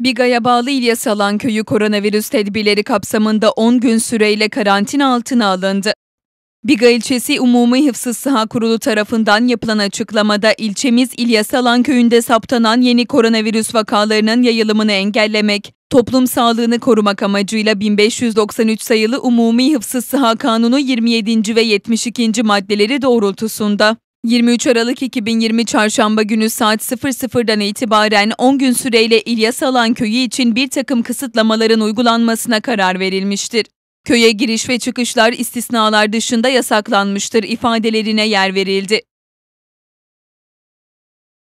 Biga'ya bağlı İlyas Alan köyü koronavirüs tedbirleri kapsamında 10 gün süreyle karantina altına alındı. Biga ilçesi Umumi Hıfzı Sıha Kurulu tarafından yapılan açıklamada ilçemiz İlyas Alan köyünde saptanan yeni koronavirüs vakalarının yayılımını engellemek, toplum sağlığını korumak amacıyla 1593 sayılı Umumi Hıfzı Sıha Kanunu 27. ve 72. maddeleri doğrultusunda 23 Aralık 2020 Çarşamba günü saat 00'dan itibaren 10 gün süreyle İlyas Alan Köyü için bir takım kısıtlamaların uygulanmasına karar verilmiştir. Köye giriş ve çıkışlar istisnalar dışında yasaklanmıştır ifadelerine yer verildi.